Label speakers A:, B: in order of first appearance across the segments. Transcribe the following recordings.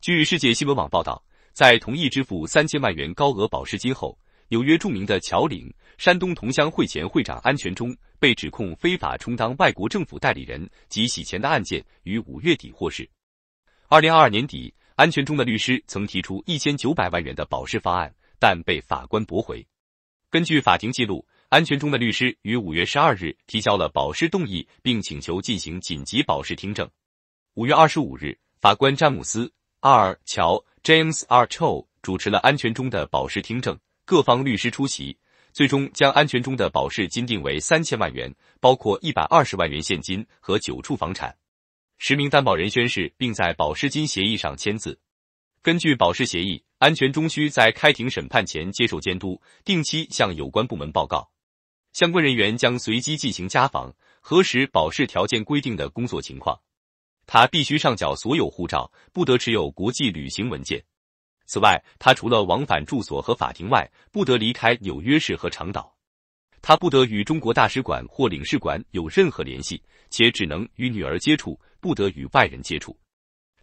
A: 据世界新闻网报道，在同意支付三千万元高额保释金后，纽约著名的乔岭山东同乡会前会长安全忠被指控非法充当外国政府代理人及洗钱的案件于五月底获释。二零二二年底，安全中的律师曾提出一千九百万元的保释方案，但被法官驳回。根据法庭记录，安全中的律师于五月十二日提交了保释动议，并请求进行紧急保释听证。五月二十五日，法官詹姆斯。二乔 James R. Cho 主持了安全中的保释听证，各方律师出席，最终将安全中的保释金定为三千万元，包括一百二十万元现金和九处房产。十名担保人宣誓，并在保释金协议上签字。根据保释协议，安全中需在开庭审判前接受监督，定期向有关部门报告。相关人员将随机进行家访，核实保释条件规定的工作情况。他必须上缴所有护照，不得持有国际旅行文件。此外，他除了往返住所和法庭外，不得离开纽约市和长岛。他不得与中国大使馆或领事馆有任何联系，且只能与女儿接触，不得与外人接触。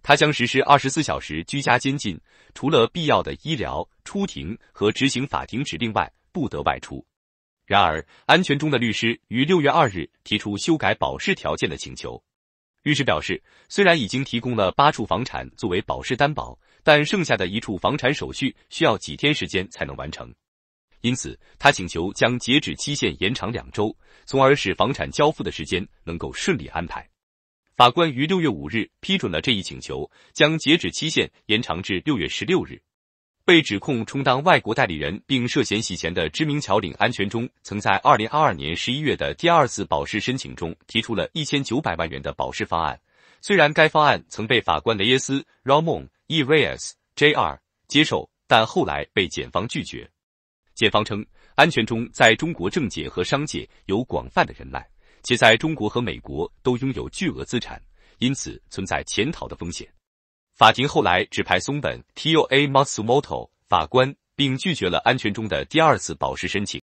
A: 他将实施二十四小时居家监禁，除了必要的医疗、出庭和执行法庭指令外，不得外出。然而，安全中的律师于六月二日提出修改保释条件的请求。律师表示，虽然已经提供了八处房产作为保释担保，但剩下的一处房产手续需要几天时间才能完成，因此他请求将截止期限延长两周，从而使房产交付的时间能够顺利安排。法官于六月五日批准了这一请求，将截止期限延长至六月十六日。被指控充当外国代理人并涉嫌洗钱的知名侨领安全中，曾在二零二二年十一月的第二次保释申请中提出了一千九百万元的保释方案。虽然该方案曾被法官雷耶斯 （Ramon E. r y e s Jr.） 接受，但后来被检方拒绝。检方称，安全中在中国政界和商界有广泛的人脉，且在中国和美国都拥有巨额资产，因此存在潜逃的风险。法庭后来指派松本 T U A Matsumoto 法官，并拒绝了安全中的第二次保释申请。